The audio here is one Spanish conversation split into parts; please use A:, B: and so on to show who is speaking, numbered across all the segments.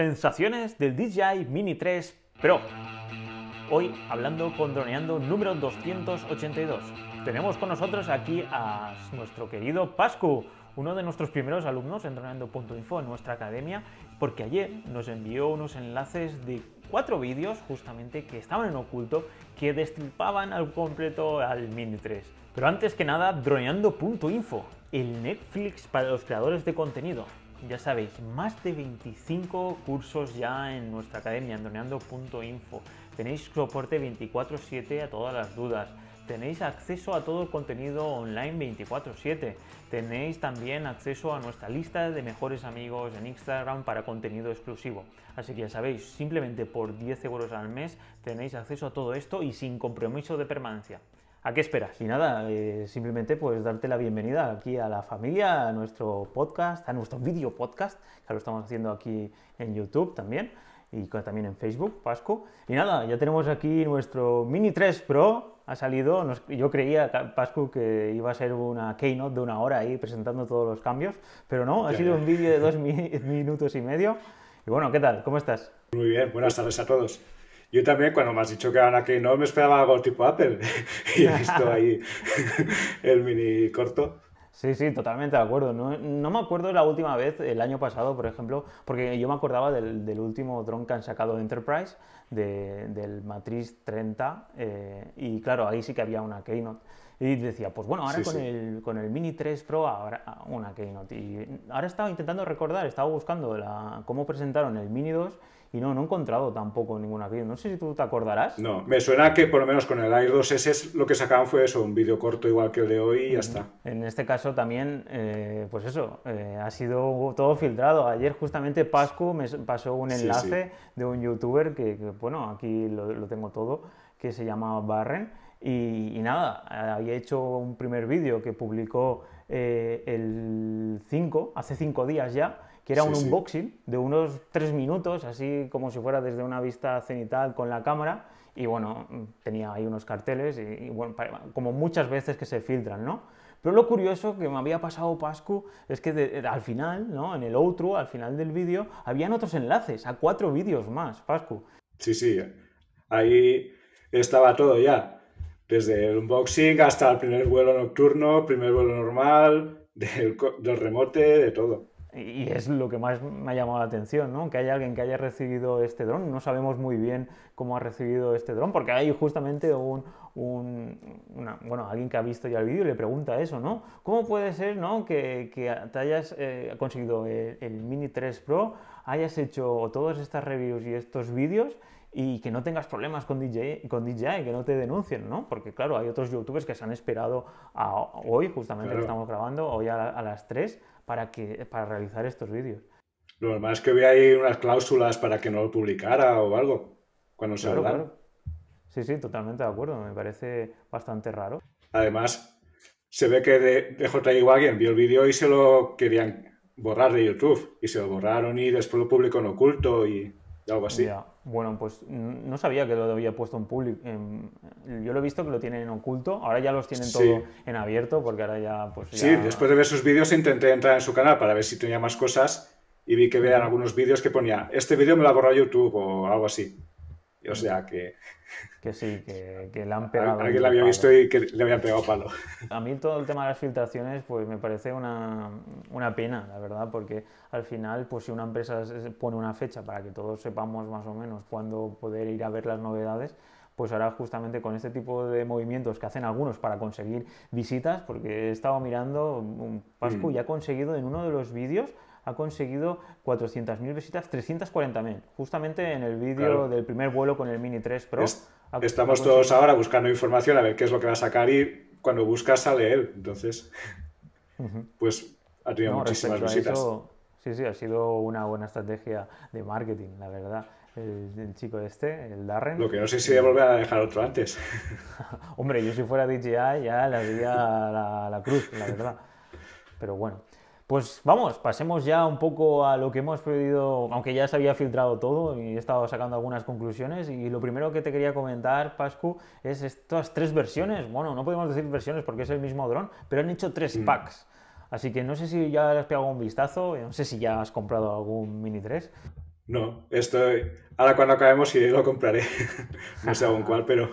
A: Sensaciones del DJI Mini 3 Pro. Hoy hablando con Droneando número 282. Tenemos con nosotros aquí a nuestro querido Pascu, uno de nuestros primeros alumnos en droneando.info en nuestra academia, porque ayer nos envió unos enlaces de cuatro vídeos justamente que estaban en oculto que destripaban al completo al Mini 3. Pero antes que nada, droneando.info, el Netflix para los creadores de contenido ya sabéis, más de 25 cursos ya en nuestra academia, andoneando.info. Tenéis soporte 24-7 a todas las dudas. Tenéis acceso a todo el contenido online 24-7. Tenéis también acceso a nuestra lista de mejores amigos en Instagram para contenido exclusivo. Así que ya sabéis, simplemente por 10 euros al mes tenéis acceso a todo esto y sin compromiso de permanencia. ¿A qué esperas? Y nada, eh, simplemente pues darte la bienvenida aquí a la familia, a nuestro podcast, a nuestro video podcast, que lo estamos haciendo aquí en YouTube también y también en Facebook, Pascu. Y nada, ya tenemos aquí nuestro Mini 3 Pro, ha salido, yo creía, Pascu, que iba a ser una keynote de una hora ahí presentando todos los cambios, pero no, ha sido un vídeo de dos minutos y medio. Y bueno, ¿qué tal? ¿Cómo estás?
B: Muy bien, buenas tardes a todos. Yo también, cuando me has dicho que van aquí, no me esperaba algo tipo Apple. y he visto ahí el mini corto. Sí,
A: sí, totalmente de acuerdo. No, no, me acuerdo la última vez, el año pasado, por ejemplo, porque yo me acordaba del, del último dron que han sacado de Enterprise, del Matrix 30, eh, y claro, ahí sí que había una Keynote. Y decía, pues bueno, ahora con, El, con el Mini 3 Pro, ahora una Keynote. Y ahora estaba intentando recordar, estaba buscando la, cómo presentaron el Mini 2 y no, no he encontrado tampoco ninguna vídeo. No sé si tú te acordarás. No, me suena que por lo
B: menos con el Air 2S lo que sacaban fue eso, un vídeo corto igual que el de hoy y ya mm, está.
A: En este caso también, eh, pues eso, eh, ha sido todo filtrado. Ayer justamente Pascu me pasó un enlace de un youtuber que, bueno, aquí lo, tengo todo, que se llama Barren. Y, nada, había hecho un primer vídeo que publicó eh, el 5, hace 5 días ya que era un unboxing de unos tres minutos, así como si fuera desde una vista cenital con la cámara. Y bueno, tenía ahí unos carteles, y, bueno, como muchas veces que se filtran, ¿no? Pero lo curioso que me había pasado Pascu es que al final, ¿no? En el outro, al final del vídeo, habían otros enlaces a cuatro vídeos más, Pascu.
B: Sí, sí. Ahí estaba todo ya. Desde el unboxing hasta el primer vuelo nocturno, primer vuelo normal, del, del remote, de todo. Y es
A: lo que más me ha llamado la atención, ¿no? Que haya alguien que haya recibido este dron. No sabemos muy bien cómo ha recibido este dron, porque hay justamente un, bueno, alguien que ha visto ya el vídeo y le pregunta eso, ¿no? ¿Cómo puede ser, Que, te hayas eh, conseguido el, el Mini 3 Pro, hayas hecho todas estas reviews y estos vídeos y que no tengas problemas con DJI, con que no te denuncien, ¿no? Porque claro, hay otros youtubers que se han esperado a hoy, justamente que estamos grabando, hoy a, las 3, para, que, para realizar estos vídeos.
B: Lo normal es que había ahí unas cláusulas para que no lo publicara o algo, cuando se claro, Sí,
A: sí, totalmente de acuerdo, me parece bastante raro.
B: Además, se ve que de, J.I. vio el vídeo y se lo querían borrar de YouTube, y se lo borraron y después lo publicó en oculto y algo así.
A: Bueno, pues no sabía que lo había puesto en público. yo lo he visto que lo tienen en oculto. Ahora ya los tienen todo en abierto porque ahora ya... Pues sí, después
B: de ver sus vídeos intenté entrar en su canal para ver si tenía más cosas y vi que vean algunos vídeos que ponía este vídeo me lo ha borrado YouTube o algo así. O sea que.
A: Que sí, que, le han pegado. Alguien había visto y que le había pegado palo.
B: A mí todo el tema
A: de las filtraciones, pues me parece una, una pena, la verdad, porque al final, pues si una empresa pone una fecha para que todos sepamos más o menos cuándo poder ir a ver las novedades, pues ahora justamente con este tipo de movimientos que hacen algunos para conseguir visitas, porque he estado mirando, Pascu mm. ya ha conseguido en uno de los vídeos ha conseguido 400.000 visitas, 340.000, justamente en el vídeo del primer vuelo con el Mini 3 Pro. estamos todos ahora
B: buscando información a ver qué es lo que va a sacar y cuando buscas sale él, entonces, pues ha tenido muchísimas visitas.
A: sí, sí, ha sido una buena estrategia de marketing, la verdad. El, chico este, el Darren. Lo que no sé si voy a volver a dejar otro antes. Hombre, yo si fuera DJI ya le haría la, cruz, la verdad. Pero bueno. Pues vamos, pasemos ya un poco a lo que hemos pedido, aunque ya se había filtrado todo y he estado sacando algunas conclusiones. Y lo primero que te quería comentar, Pascu, es estas tres versiones. Bueno, no podemos decir versiones porque es el mismo dron, pero han hecho tres mm. packs. Así que no sé si ya has pegado un vistazo, eh, no sé si ya has comprado algún Mini 3.
B: No, esto ahora cuando acabemos sí lo compraré. no sé aún cuál, pero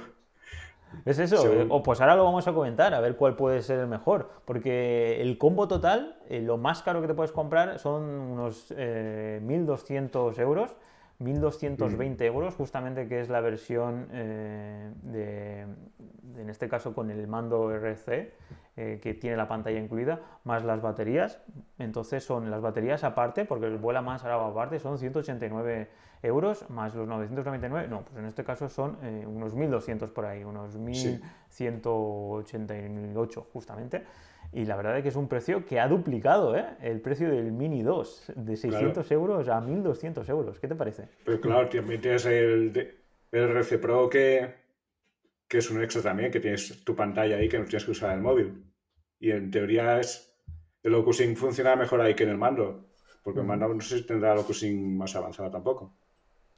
A: es eso, eh, o pues ahora lo vamos a comentar, a ver cuál puede ser el mejor, porque el combo total, eh, lo más caro que te puedes comprar son unos 1.200 eh, euros, 1.220 mm. euros, justamente que es la versión de, en este caso con el mando RC, eh, que tiene la pantalla incluida, más las baterías. Entonces son las baterías aparte, porque el vuela más ahora aparte, son 189 euros más los 999. No, pues en este caso son eh, unos 1200 por ahí, unos 1188 justamente. Y la verdad es que es un precio que ha duplicado ¿eh? el precio del Mini 2, de 600 euros a 1200 euros. ¿Qué te parece?
B: Pues claro, te metes el, el RC Pro que que es un extra también, que tienes tu pantalla ahí que no tienes que usar el móvil. Y en teoría es. El Locusing funciona mejor ahí que en el mando, porque el mm. mando no sé si tendrá Locusing más avanzada tampoco.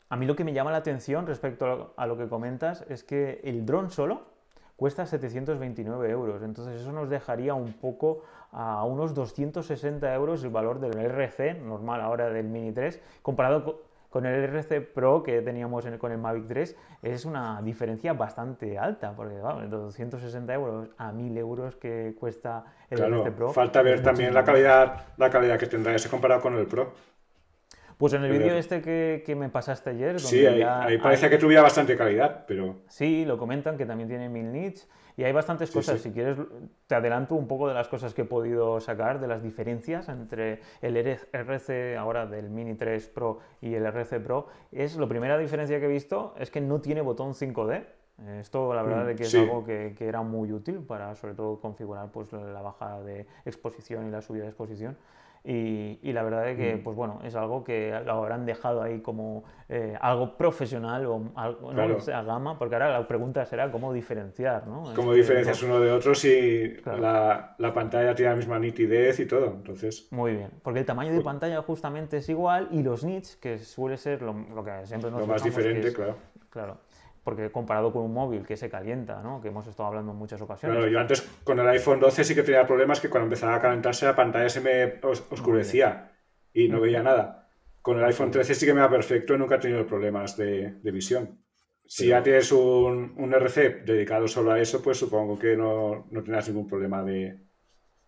A: A mí lo que me llama la atención respecto a lo que comentas es que el dron solo cuesta 729 euros, entonces eso nos dejaría un poco a unos 260 euros el valor del RC normal ahora del Mini 3, comparado con con el RC Pro que teníamos con el Mavic 3 es una diferencia bastante alta, porque vamos, 260 euros a 1000 euros que cuesta el RC Pro. Falta ver también la calidad,
B: la calidad que tendrá ese comparado con el Pro. Pues en el vídeo este
A: que, que, me pasaste ayer. sí, ahí, parece que tuviera bastante calidad,
B: pero. Sí, lo comentan que
A: también tiene mil nits y hay bastantes cosas. Si quieres, te adelanto un poco de las cosas que he podido sacar, de las diferencias entre el RC ahora del Mini 3 Pro y el RC Pro. Es la primera diferencia que he visto es que no tiene botón 5D. Esto la verdad mm, de que es algo que, que, era muy útil para sobre todo configurar pues, la baja de exposición y la subida de exposición. Y, la verdad es que, pues bueno, es algo que lo habrán dejado ahí como eh, algo profesional o algo a gama, porque ahora la pregunta será cómo diferenciar, ¿no? Cómo este, diferencias uno de otro
B: si la, pantalla tiene la misma nitidez y todo, entonces...
A: Muy bien, porque el tamaño de pantalla justamente es igual y los nits, que suele ser lo, que siempre más diferente, Claro porque comparado con un móvil que se calienta, ¿no? que hemos estado hablando en muchas ocasiones. yo
B: antes con el iPhone 12 sí que tenía problemas que cuando empezaba a calentarse la pantalla se me oscurecía y no veía nada. Con el iPhone 13 sí que me va perfecto, y nunca he tenido problemas de, visión. Si ya tienes un, un, RC dedicado solo a eso, pues supongo que no, no tendrás ningún problema de,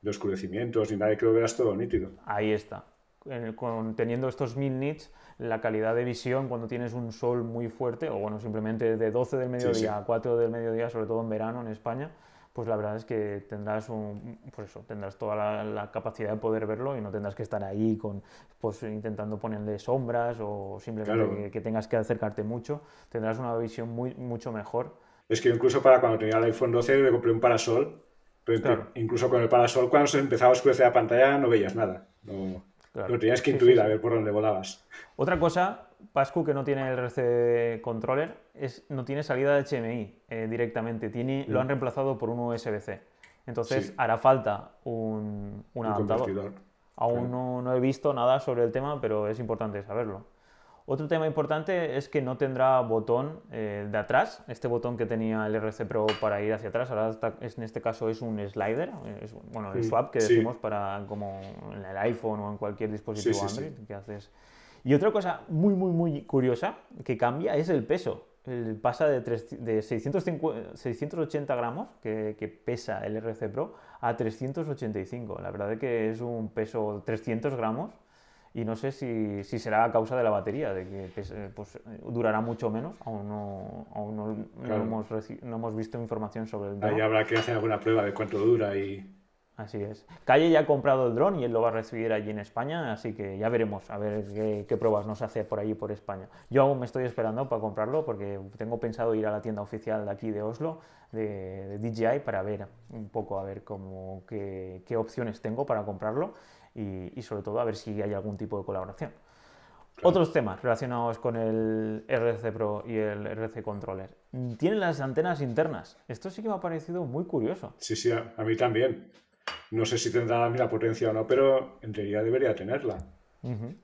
B: oscurecimientos ni nada, que lo verás todo nítido. Ahí está.
A: Eh, teniendo estos mil nits, la calidad de visión cuando tienes un sol muy fuerte, o bueno, simplemente de 12 del mediodía a 4 del mediodía, sobre todo en verano en España, pues la verdad es que tendrás un, pues eso, tendrás toda la, capacidad de poder verlo y no tendrás que estar ahí con, pues intentando ponerle sombras o simplemente que, tengas que acercarte mucho, tendrás una visión muy, mucho mejor.
B: Es que incluso para cuando tenía el iPhone 12 me compré un parasol, pero incluso con el parasol cuando se empezaba a oscurecer la pantalla no veías nada. No... Lo tenías que intuir a ver por dónde volabas. Otra cosa,
A: Pascu, que no tiene el RC Controller, es, no tiene salida de HMI eh, directamente. Tiene, Lo han mm. reemplazado por un USB-C. Entonces hará falta un, un, adaptador. Aún no, he visto nada sobre el tema, pero es importante saberlo. Otro tema importante es que no tendrá botón eh, de atrás, este botón que tenía el RC Pro para ir hacia atrás, ahora en este caso es un slider, eh, bueno, el mm, swap que decimos para como en el iPhone o en cualquier dispositivo Android que haces. Y otra cosa muy, muy, muy curiosa que cambia es el peso. El pasa de, 680 gramos que, pesa el RC Pro a 385. La verdad es que es un peso 300 gramos y no sé si, si, será a causa de la batería, de
B: que pues, eh, pues eh,
A: durará mucho menos, aún no, no, hemos, no hemos, visto información sobre el dron. Ahí habrá que
B: hacer alguna prueba de cuánto dura y...
A: Así es. Calle ya ha comprado el dron y él lo va a recibir allí en España, así que ya veremos a ver qué, qué pruebas nos hace por allí por España. Yo aún me estoy esperando para comprarlo porque tengo pensado ir a la tienda oficial de aquí de Oslo, de, de DJI, para ver un poco a ver cómo, qué, qué opciones tengo para comprarlo y, sobre todo a ver si hay algún tipo de colaboración. Otros temas relacionados
B: con el RC Pro y el RC Controller.
A: Tienen las antenas internas. Esto sí que me ha parecido muy curioso.
B: Sí, sí, a, mí también. No sé si tendrá la potencia o no, pero en teoría debería tenerla.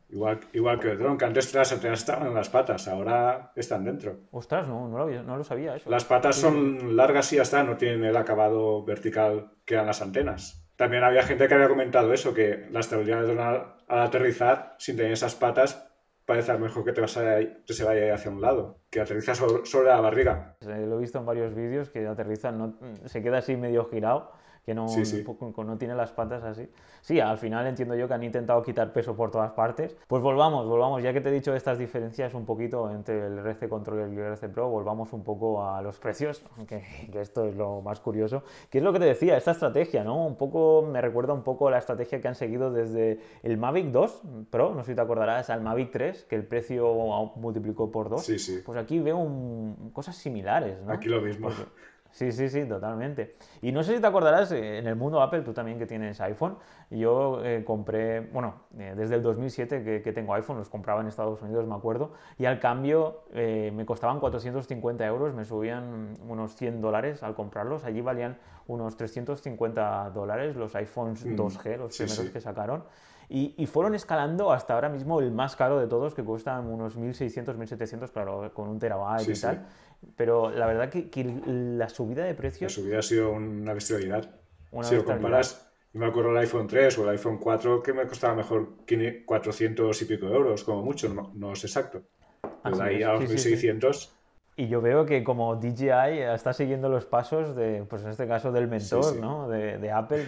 B: igual, igual que el dron, que antes las antenas estaban en las patas, ahora están dentro.
A: Ostras, no, lo, no lo sabía eso. Las patas
B: son largas y ya está, no tienen el acabado vertical que dan las antenas. También había gente que había comentado eso, que la estabilidad de al aterrizar sin tener esas patas parece a lo mejor que te vas se vaya hacia un lado, que aterriza sobre, sobre la barriga.
A: Lo he visto en varios vídeos que aterriza, no, se queda así medio girado que no, tiene las patas así. Sí, al final entiendo yo que han intentado quitar peso por todas partes. Pues volvamos, volvamos, ya que te he dicho estas diferencias un poquito entre el RC Control y el RC Pro, volvamos un poco a los precios, que, esto es lo más curioso. ¿Qué es lo que te decía, esta estrategia, ¿no? Un poco, me recuerda un poco la estrategia que han seguido desde el Mavic 2 Pro, no sé si te acordarás, al Mavic 3, que el precio multiplicó por dos. Sí, sí. Pues aquí veo cosas similares, ¿no? Aquí lo mismo. Sí, sí, sí, totalmente. Y no sé si te acordarás, eh, en el mundo Apple, tú también que tienes iPhone, yo eh, compré, bueno, eh, desde el 2007 que, tengo iPhone, los compraba en Estados Unidos, me acuerdo, y al cambio me costaban 450 euros, me subían unos 100 dólares al comprarlos, allí valían unos 350 dólares los iPhones 2G, mm. los primeros que sacaron y, fueron escalando hasta ahora mismo el más caro de todos, que cuestan unos 1.600, 1.700, claro, con un terabyte y tal. Pero la verdad que, la subida
B: de precios... La subida ha sido una bestialidad. si lo comparas, y me acuerdo el iPhone 3 o el iPhone 4 que me costaba mejor 400 y pico de euros, como mucho, no, es exacto. Pero ahí a los 1.600
A: y yo veo que como DJI está siguiendo los pasos de, pues en este caso, del mentor, ¿no? De, Apple.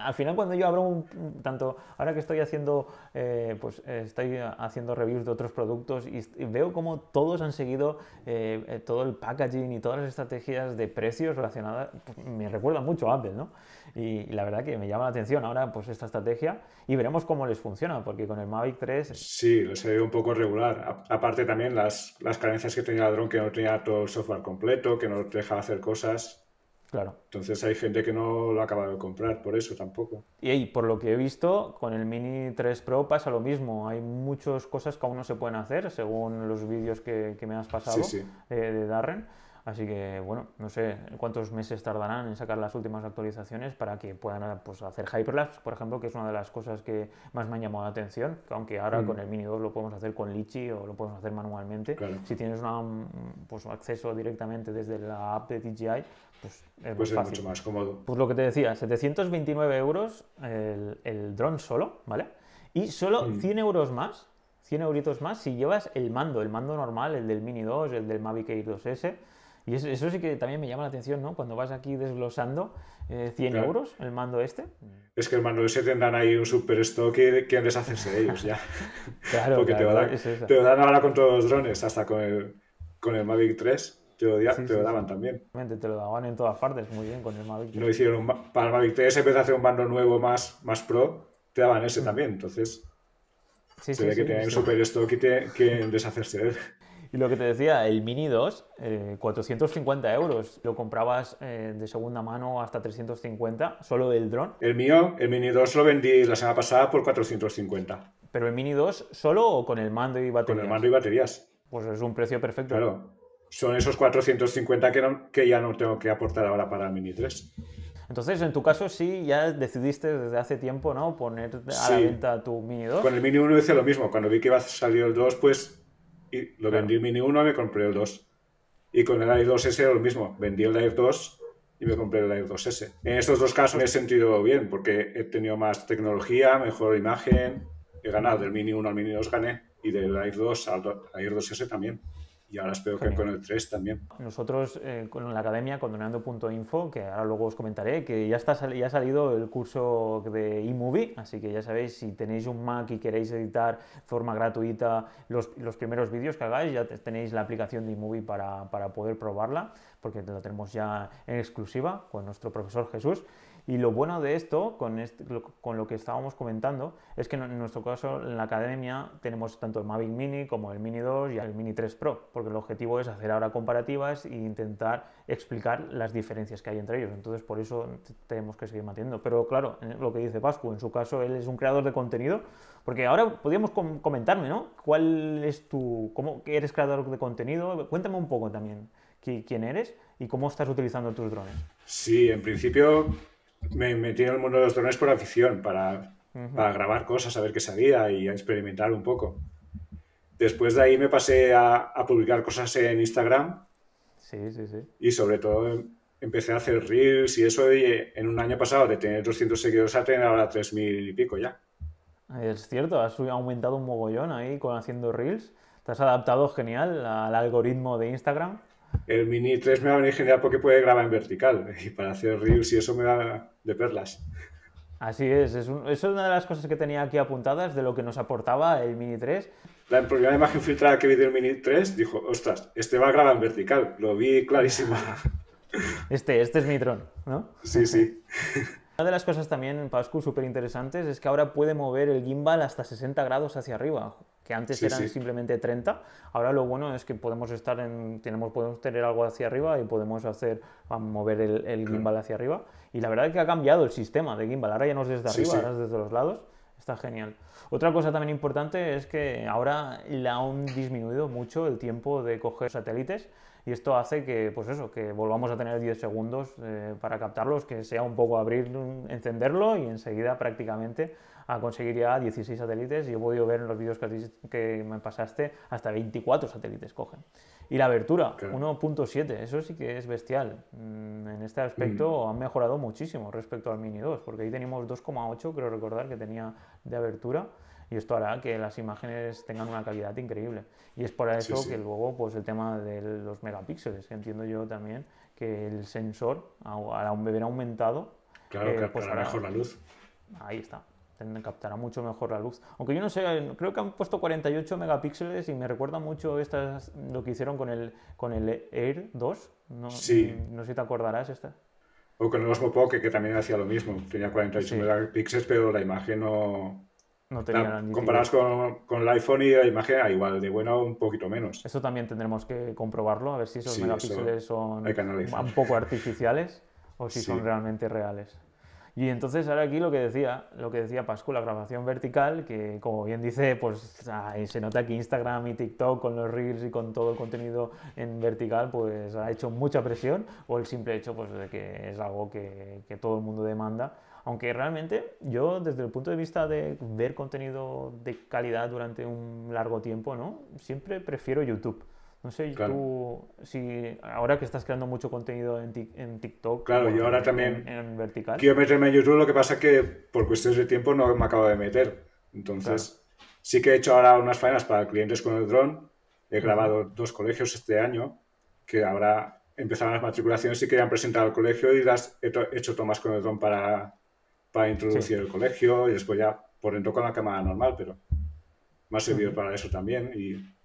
A: al final cuando yo abro un, tanto, ahora que estoy haciendo, eh, pues eh, estoy haciendo reviews de otros productos y, veo como todos han seguido eh, todo el packaging y todas las estrategias de precios relacionadas, pues, me recuerda mucho a Apple, ¿no? y, la verdad que me llama la atención ahora pues esta estrategia y veremos cómo les funciona, porque con el Mavic 3... Sí,
B: lo se un poco regular. aparte también las, las carencias que tenía el dron, que no tenía todo el software completo, que no dejaba hacer cosas. Claro. Entonces hay gente que no lo ha acaba de comprar por eso tampoco.
A: Y, por lo que he visto, con el Mini 3 Pro pasa lo mismo. Hay muchas cosas que aún no se pueden hacer, según los vídeos que, que me has pasado sí, sí. Eh, de Darren. Así que, bueno, no sé cuántos meses tardarán en sacar las últimas actualizaciones para que puedan pues, hacer Hyperlapse, por ejemplo, que es una de las cosas que más me han llamado la atención, aunque ahora mm. con el Mini 2 lo podemos hacer con Litchi o lo podemos hacer manualmente. Si tienes una, mm, pues, acceso directamente desde la app de DJI, pues es, pues mucho más cómodo. Pues lo que te decía, 729 euros el, drone dron solo, ¿vale? Y solo 100 mm. euros más, 100 euritos más si llevas el mando, el mando normal, el del Mini 2, el del Mavic Air 2S, y eso, sí que también me llama la atención, ¿no? Cuando vas aquí desglosando 100 eh, euros, el mando este.
B: Es que el mando ese tendrán ahí un super stock que quieren deshacerse de ellos ya.
A: claro, Porque te, lo dan, ahora
B: con todos los drones, hasta con el, con el Mavic 3. Te lo, daban también. también. Te lo daban en todas partes, muy bien, con el Mavic 3. hicieron para el Mavic 3, vez a hacer un mando nuevo más, más pro, te daban ese mm. también, entonces... Sí, sí, sí, que super stock y que deshacerse de él.
A: Y lo que te decía, el Mini 2, 450 eh, euros. Lo comprabas eh, de segunda mano hasta 350, solo del dron.
B: El mío, el Mini 2, lo vendí la semana pasada por 450.
A: ¿Pero el Mini 2 solo o con el mando y baterías? Con el mando y
B: baterías. Pues es un precio perfecto. Claro. Son esos 450 que, no, que ya no tengo que aportar ahora para el Mini 3.
A: Entonces, en tu caso, sí, ya decidiste desde hace tiempo, ¿no? Poner a la venta tu Mini 2. Con el Mini 1 hice lo
B: mismo. Cuando vi que iba a salir el 2, pues y lo vendí el Mini 1 y me compré el 2. Y con el Air 2S era lo mismo. Vendí el Air 2 y me compré el Air 2S. En estos dos casos me he sentido bien porque he tenido más tecnología, mejor imagen. He ganado del Mini 1 al Mini 2 gané y del Air 2 al Air 2S también y ahora espero que con el 3 también.
A: Nosotros eh, con la academia, con donando.info, que ahora luego os comentaré, que ya, está, ya ha salido el curso de eMovie, así que ya sabéis, si tenéis un Mac y queréis editar de forma gratuita los, los primeros vídeos que hagáis, ya tenéis la aplicación de eMovie para, para poder probarla, porque la tenemos ya en exclusiva con nuestro profesor Jesús. Y lo bueno de esto, con, con lo que estábamos comentando, es que en nuestro caso, en la academia, tenemos tanto el Mavic Mini como el Mini 2 y el Mini 3 Pro, porque el objetivo es hacer ahora comparativas e intentar explicar las diferencias que hay entre ellos. Entonces, por eso tenemos que seguir manteniendo. Pero claro, lo que dice Pascu, en su caso, él es un creador de contenido, porque ahora podríamos comentarme, ¿no? ¿Cuál es tu. ¿Cómo eres creador de contenido? Cuéntame un poco también quién eres y cómo estás utilizando tus drones.
B: Sí, en principio me metí en el mundo de los drones por afición, para, para grabar cosas, a ver qué salía y a experimentar un poco. Después de ahí me pasé a, a publicar cosas en Instagram.
A: Sí, sí, sí.
B: Y sobre todo em, empecé a hacer reels y eso eh, en un año pasado de tener 200 seguidores a tener ahora 3.000 y pico ya.
A: Eh, es cierto, has aumentado un mogollón ahí con haciendo reels. Te has adaptado genial al algoritmo de Instagram
B: el Mini 3 me va a venir genial porque puede grabar en vertical y para hacer reels y eso me da de perlas.
A: Así es, eso es una de las cosas que tenía aquí apuntadas de lo que nos aportaba el Mini 3.
B: La primera imagen filtrada que vi del Mini 3 dijo, ostras, este va a grabar en vertical, lo vi clarísima.
A: Este, este es mi tron, ¿no? Sí, sí. Una de las cosas también, Pascu, súper interesantes es que ahora puede mover el gimbal hasta 60 grados hacia arriba que antes eran simplemente 30. Ahora lo bueno es que podemos estar en, tenemos, podemos tener algo hacia arriba y podemos hacer, ah, mover el, gimbal hacia arriba. Y la verdad es que ha cambiado el sistema de gimbal. Ahora ya no es desde arriba, ahora es desde los lados. Está genial. Otra cosa también importante es que ahora ha han disminuido mucho el tiempo de coger satélites y esto hace que, pues eso, que volvamos a tener 10 segundos eh, para captarlos, que sea un poco abrir, encenderlo y enseguida prácticamente a conseguir ya 16 satélites. y he podido ver en los vídeos que, me pasaste, hasta 24 satélites cogen. Y la abertura, 1.7, eso sí que es bestial. Mm, en este aspecto mm. han mejorado muchísimo respecto al Mini 2, porque ahí tenemos 2,8, creo recordar, que tenía de abertura y esto hará que las imágenes tengan una calidad increíble. Y es por eso que luego pues el tema de los megapíxeles, que entiendo yo también que el sensor al haber aumentado...
B: Claro, eh, que pues, mejor la luz.
A: Ahí está captará mucho mejor la luz. Aunque yo no sé, creo que han puesto 48 megapíxeles y me recuerda mucho estas, lo que hicieron con el, con el Air 2. No, no sé si te acordarás esta.
B: O con el Osmo Pocket, que también hacía lo mismo. Tenía 48 megapíxeles, pero la imagen no... No tenía comparadas con, con, el iPhone y la imagen, igual, de buena o un poquito menos.
A: Eso también tendremos que comprobarlo, a ver si esos megapíxeles son un poco artificiales o si son realmente reales. Y entonces ahora aquí lo que decía, lo que decía Pascu, la grabación vertical, que como bien dice, pues se nota que Instagram y TikTok con los reels y con todo el contenido en vertical, pues ha hecho mucha presión, o el simple hecho pues, de que es algo que, que todo el mundo demanda. Aunque realmente yo desde el punto de vista de ver contenido de calidad durante un largo tiempo, ¿no? Siempre
B: prefiero YouTube.
A: No sé, tú, si ahora que estás creando mucho contenido en, TikTok. Claro, yo ahora también. En, vertical. Quiero
B: meterme en YouTube, lo que pasa es que por cuestiones de tiempo no me acabo de meter. Entonces, sí que he hecho ahora unas faenas para clientes con el dron. He grabado dos colegios este año, que ahora empezaron las matriculaciones y que han presentado al colegio y las he, hecho tomas con el dron para, para introducir el colegio y después ya por dentro con la cámara normal, pero me ha servido para eso también. y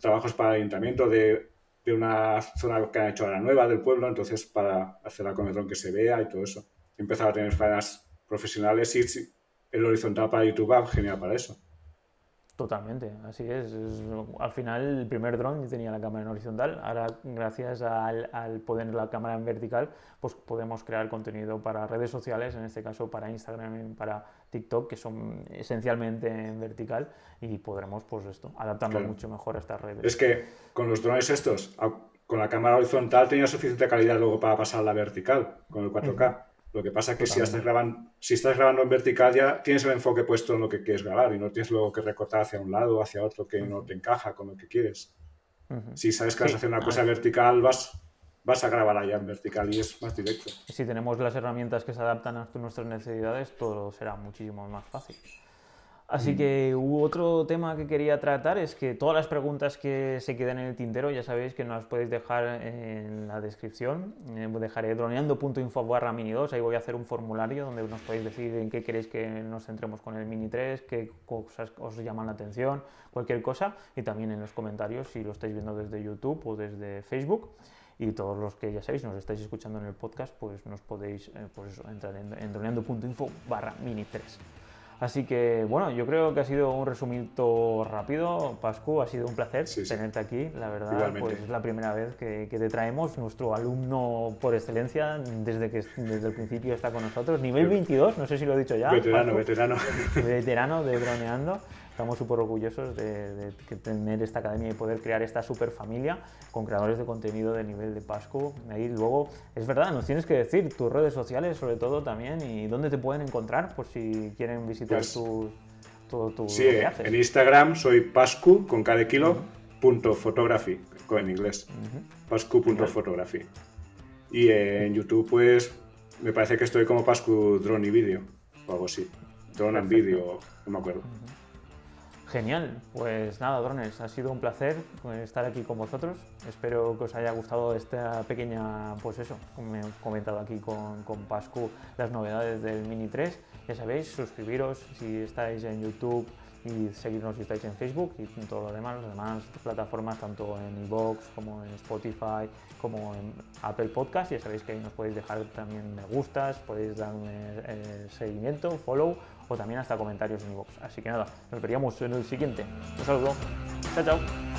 B: trabajos para el ayuntamiento de, una zona que han hecho ahora nueva del pueblo, entonces para hacer la Cometrón que se vea y todo eso. Empezar a tener faenas profesionales y el horizontal para YouTube genial para eso.
A: Totalmente, así es. al final, el primer dron tenía la cámara en horizontal. Ahora, gracias al, al, poder la cámara en vertical, pues podemos crear contenido para redes sociales, en este caso para Instagram y para TikTok, que son esencialmente en vertical, y podremos, pues esto, adaptarlo mucho mejor a estas redes. Es que
B: con los drones estos, con la cámara horizontal tenía suficiente calidad luego para pasar a la vertical, con el 4K. Lo que pasa es que si estás, grabando, si estás grabando en vertical ya tienes el enfoque puesto en lo que quieres grabar y no tienes luego que recortar hacia un lado o hacia otro que no te encaja con lo que quieres. Si sabes que vas a hacer una cosa vertical, vas, vas a grabar allá en vertical y es más directo.
A: Si tenemos las herramientas que se adaptan a nuestras necesidades, todo será muchísimo más fácil. Así mm. que otro tema que quería tratar, es que todas las preguntas que se quedan en el tintero, ya sabéis que nos las podéis dejar en la descripción. Eh, dejaré droneando.info barra mini 2, ahí voy a hacer un formulario donde nos podéis decir en qué queréis que nos centremos con el mini 3, qué cosas os llaman la atención, cualquier cosa. Y también en los comentarios si lo estáis viendo desde YouTube o desde Facebook y todos los que ya sabéis, nos estáis escuchando en el podcast, pues nos podéis eh, pues entrar en, en droneando.info barra mini 3. Así que bueno, yo creo que ha sido un resumito rápido. Pascu, ha sido un placer tenerte aquí, la verdad. Pues es la primera vez que, te traemos nuestro alumno por excelencia, desde que desde el principio está con nosotros. Nivel 22, no sé si lo he dicho ya. Veterano, veterano. Veterano de Droneando. Estamos súper orgullosos de, de, tener esta academia y poder crear esta super familia con creadores de contenido de nivel de Pascu. Ahí luego, es verdad, nos tienes que decir tus redes sociales sobre todo también y dónde te pueden encontrar por si quieren visitar pues, en
B: Instagram soy pascu con cada kilo en inglés. Uh Y en YouTube, pues, me parece que estoy como Pascu Drone y Video, o algo así. Drone and Video, no me acuerdo.
A: Genial, pues nada, drones, ha sido un placer eh, estar aquí con vosotros. Espero que os haya gustado esta pequeña, pues eso, como he comentado aquí con, con Pascu, las novedades del Mini 3 ya sabéis, suscribiros si estáis en YouTube y seguirnos si estáis en Facebook y en todo lo demás, las demás plataformas, tanto en iVoox como en Spotify, como en Apple Podcast. Ya sabéis que ahí nos podéis dejar también me gustas, podéis darme eh, seguimiento, follow o también hasta comentarios en iVoox. Así que nada, nos veríamos en el siguiente. Un saludo. Chao, chao.